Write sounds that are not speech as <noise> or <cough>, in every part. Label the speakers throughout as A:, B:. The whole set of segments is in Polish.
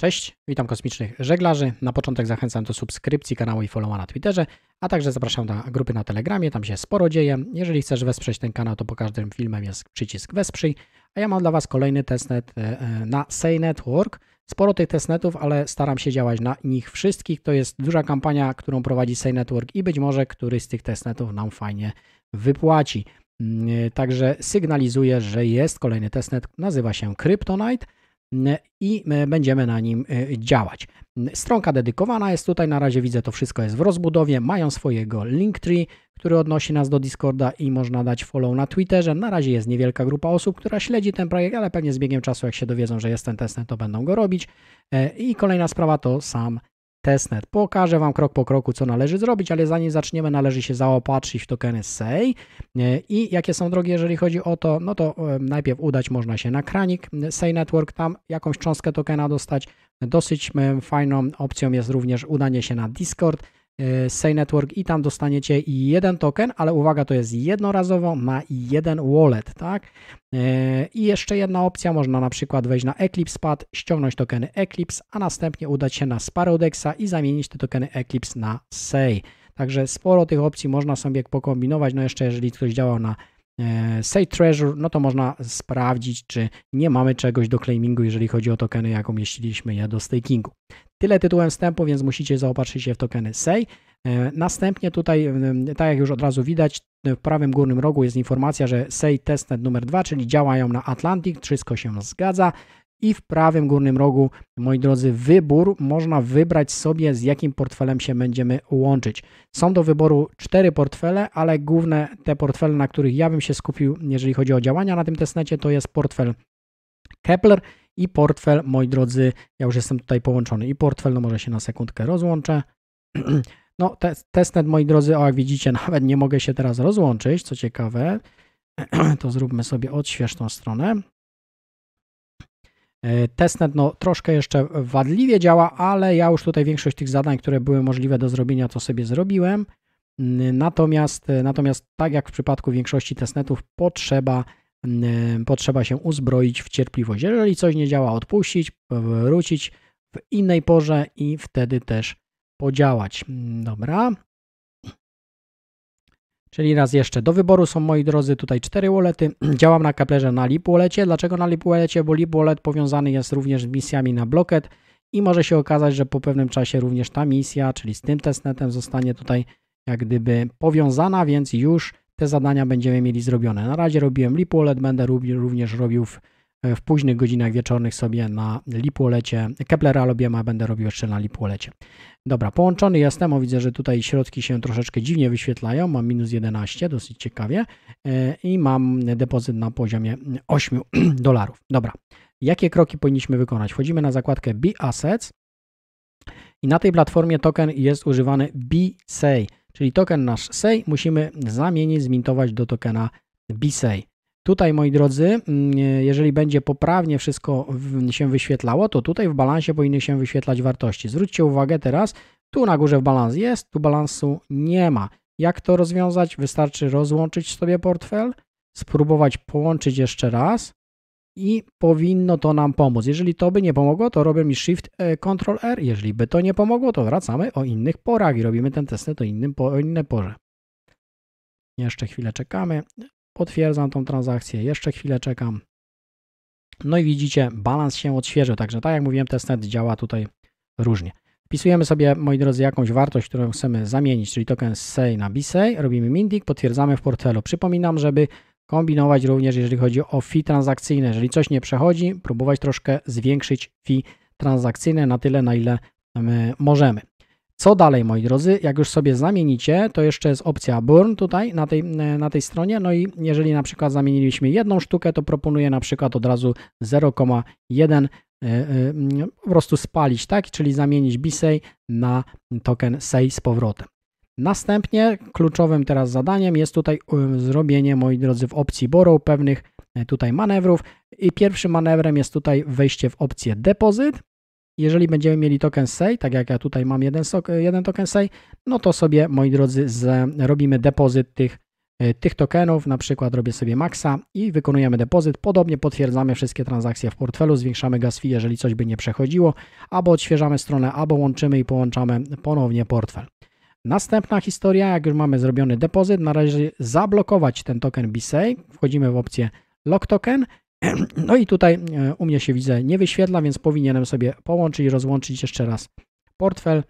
A: Cześć, witam kosmicznych żeglarzy. Na początek zachęcam do subskrypcji kanału i followa na Twitterze, a także zapraszam na grupy na Telegramie, tam się sporo dzieje. Jeżeli chcesz wesprzeć ten kanał, to po każdym filmem jest przycisk wesprzyj. A ja mam dla Was kolejny testnet e, e, na Say Network. Sporo tych testnetów, ale staram się działać na nich wszystkich. To jest duża kampania, którą prowadzi Say Network i być może któryś z tych testnetów nam fajnie wypłaci. Mm, e, także sygnalizuję, że jest kolejny testnet, nazywa się Kryptonite i e, będziemy na nim e, działać. Stronka dedykowana jest tutaj, na razie widzę to wszystko jest w rozbudowie, mają swojego Linktree, który odnosi nas do Discorda i można dać follow na Twitterze. Na razie jest niewielka grupa osób, która śledzi ten projekt, ale pewnie z biegiem czasu, jak się dowiedzą, że jest ten test, to będą go robić. E, I kolejna sprawa to sam testnet. Pokażę Wam krok po kroku, co należy zrobić, ale zanim zaczniemy, należy się zaopatrzyć w tokeny SEI e, i jakie są drogi, jeżeli chodzi o to, no to e, najpierw udać można się na kranik SEI Network, tam jakąś cząstkę tokena dostać. Dosyć e, fajną opcją jest również udanie się na Discord, E, Say Network i tam dostaniecie jeden token, ale uwaga, to jest jednorazowo, ma jeden wallet, tak? E, I jeszcze jedna opcja, można na przykład wejść na Eclipse Pad, ściągnąć tokeny Eclipse, a następnie udać się na Sparodexa i zamienić te tokeny Eclipse na Say. Także sporo tych opcji można sobie pokombinować, no jeszcze jeżeli ktoś działał na e, Say Treasure, no to można sprawdzić, czy nie mamy czegoś do claimingu, jeżeli chodzi o tokeny, jak umieściliśmy je do stakingu. Tyle tytułem wstępu, więc musicie zaopatrzyć się w tokeny SEI. Następnie tutaj, e, tak jak już od razu widać, w prawym górnym rogu jest informacja, że SEI testnet numer 2, czyli działają na Atlantic, wszystko się zgadza. I w prawym górnym rogu, moi drodzy, wybór można wybrać sobie, z jakim portfelem się będziemy łączyć. Są do wyboru cztery portfele, ale główne te portfele, na których ja bym się skupił, jeżeli chodzi o działania na tym testnecie, to jest portfel Kepler, i portfel, moi drodzy, ja już jestem tutaj połączony i portfel, no może się na sekundkę rozłączę. <clears throat> No te, testnet, moi drodzy, o jak widzicie, <laughs> nawet nie mogę się teraz rozłączyć, co ciekawe. <clears throat> To zróbmy sobie odśwież tą stronę. E, testnet no, troszkę jeszcze wadliwie działa, ale ja już tutaj większość tych zadań, które były możliwe do zrobienia, to sobie zrobiłem. Natomiast, e, natomiast tak jak w przypadku większości testnetów, potrzeba Y, potrzeba się uzbroić w cierpliwość. Jeżeli coś nie działa, odpuścić, wrócić w innej porze i wtedy też podziałać. Mm, dobra. Czyli raz jeszcze, do wyboru są moi drodzy tutaj cztery wallety. <clears throat> Działam na kaplerze na Lip Wallecie. Dlaczego na Lip Wallecie? Bo Lip Wallet powiązany jest również z misjami na Blocket i może się okazać, że po pewnym czasie również ta misja, czyli z tym testnetem zostanie tutaj jak gdyby powiązana, więc już te zadania będziemy mieli zrobione. Na razie robiłem lipolet, będę również robił w, e, w późnych godzinach wieczornych sobie na lipolecie. Keplera robiłem, a będę robił jeszcze na lipolecie. Dobra, połączony jestem, o widzę, że tutaj środki się troszeczkę dziwnie wyświetlają, mam minus 11, dosyć ciekawie e, i mam depozyt na poziomie 8 <clears throat> dolarów. Dobra, jakie kroki powinniśmy wykonać? Wchodzimy na zakładkę B Assets i na tej platformie token jest używany BSay. Czyli token nasz SEI musimy zamienić, zmintować do tokena BSEI. Tutaj, moi drodzy, mm, jeżeli będzie poprawnie wszystko się wyświetlało, to tutaj w balansie powinny się wyświetlać wartości. Zwróćcie uwagę teraz, tu na górze w balans jest, tu balansu nie ma. Jak to rozwiązać? Wystarczy rozłączyć sobie portfel, spróbować połączyć jeszcze raz, i powinno to nam pomóc. Jeżeli to by nie pomogło, to robimy Shift e, Ctrl R. Jeżeli by to nie pomogło, to wracamy o innych porach i robimy ten testnet o, innym, o innej porze. Jeszcze chwilę czekamy. Potwierdzam tą transakcję. Jeszcze chwilę czekam. No i widzicie, balans się odświeżył. Także tak jak mówiłem, testnet działa tutaj różnie. Wpisujemy sobie, moi drodzy, jakąś wartość, którą chcemy zamienić, czyli token SEI na BSEI, robimy minting, potwierdzamy w portfelu. Przypominam, żeby kombinować również, jeżeli chodzi o fee transakcyjne. Jeżeli coś nie przechodzi, próbować troszkę zwiększyć fee transakcyjne na tyle, na ile możemy. Co dalej, moi drodzy? Jak już sobie zamienicie, to jeszcze jest opcja burn tutaj na tej, na tej stronie. No i jeżeli na przykład zamieniliśmy jedną sztukę, to proponuję na przykład od razu 0,1 e, e, po prostu spalić, tak? Czyli zamienić BSEI na token SEI z powrotem. Następnie kluczowym teraz zadaniem jest tutaj y, zrobienie, moi drodzy, w opcji borrow pewnych y, tutaj manewrów. I pierwszym manewrem jest tutaj wejście w opcję depozyt. Jeżeli będziemy mieli token SAY, tak jak ja tutaj mam jeden, y, jeden token SAY, no to sobie, moi drodzy, robimy depozyt tych, tych tokenów, na przykład robię sobie maxa i wykonujemy depozyt. Podobnie potwierdzamy wszystkie transakcje w portfelu, zwiększamy gas fee, jeżeli coś by nie przechodziło, albo odświeżamy stronę, albo łączymy i połączamy ponownie portfel. Następna historia, jak już mamy zrobiony depozyt, należy zablokować ten token BSAY. Wchodzimy w opcję Lock Token. <clears throat> No i tutaj e, u mnie się widzę nie wyświetla, więc powinienem sobie połączyć i rozłączyć jeszcze raz portfel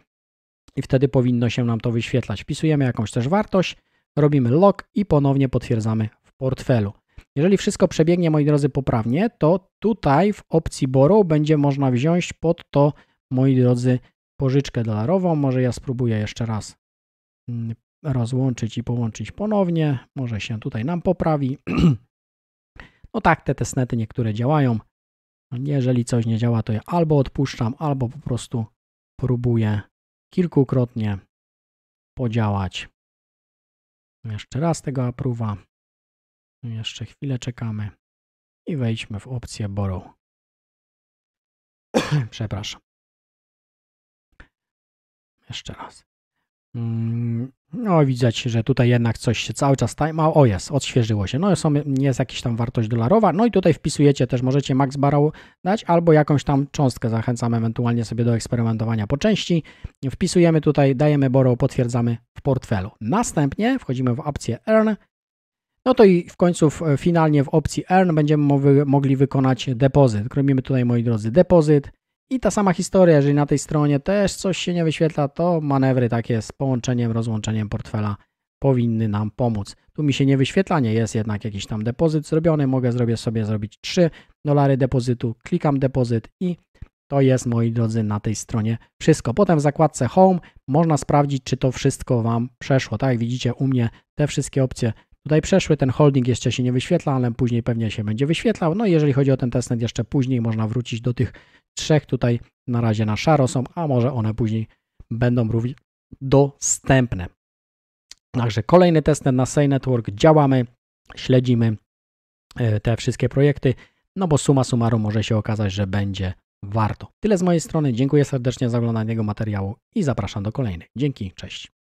A: i wtedy powinno się nam to wyświetlać. Wpisujemy jakąś też wartość, robimy lock i ponownie potwierdzamy w portfelu. Jeżeli wszystko przebiegnie, moi drodzy, poprawnie, to tutaj w opcji Borrow będzie można wziąć pod to, moi drodzy, pożyczkę dolarową. Może ja spróbuję jeszcze raz Mm, rozłączyć i połączyć ponownie. Może się tutaj nam poprawi. <clears throat> No tak, te testnety niektóre działają. No, jeżeli coś nie działa, to ja albo odpuszczam, albo po prostu próbuję kilkukrotnie podziałać. Jeszcze raz tego apruwa. Jeszcze chwilę czekamy i wejdźmy w opcję Borrow. <clears throat> Przepraszam. Jeszcze raz. Mm, no, widać, że tutaj jednak coś się cały czas timeout. O jest, odświeżyło się. No, są, jest jakaś tam wartość dolarowa. No i tutaj wpisujecie też, możecie max barrel dać albo jakąś tam cząstkę. Zachęcam ewentualnie sobie do eksperymentowania po części. Wpisujemy tutaj, dajemy borrow, potwierdzamy w portfelu. Następnie wchodzimy w opcję earn. No to i w końcu finalnie w opcji earn będziemy mogli wykonać depozyt. Robimy tutaj, moi drodzy, depozyt i ta sama historia, jeżeli na tej stronie też coś się nie wyświetla, to manewry takie z połączeniem, rozłączeniem portfela powinny nam pomóc. Tu mi się nie wyświetla, nie jest jednak jakiś tam depozyt zrobiony, mogę zrobić sobie zrobić 3 dolary depozytu, klikam depozyt i to jest, moi drodzy, na tej stronie wszystko. Potem w zakładce Home można sprawdzić, czy to wszystko Wam przeszło. Tak jak widzicie u mnie te wszystkie opcje tutaj przeszły. Ten holding jeszcze się nie wyświetla, ale później pewnie się będzie wyświetlał. No i jeżeli chodzi o ten testnet, jeszcze później można wrócić do tych trzech tutaj na razie na szaro są, a może one później będą również dostępne. Także kolejny test na Say Network działamy, śledzimy e, te wszystkie projekty, no bo suma summarum może się okazać, że będzie warto. Tyle z mojej strony. Dziękuję serdecznie za oglądanie tego materiału i zapraszam do kolejnych. Dzięki, cześć.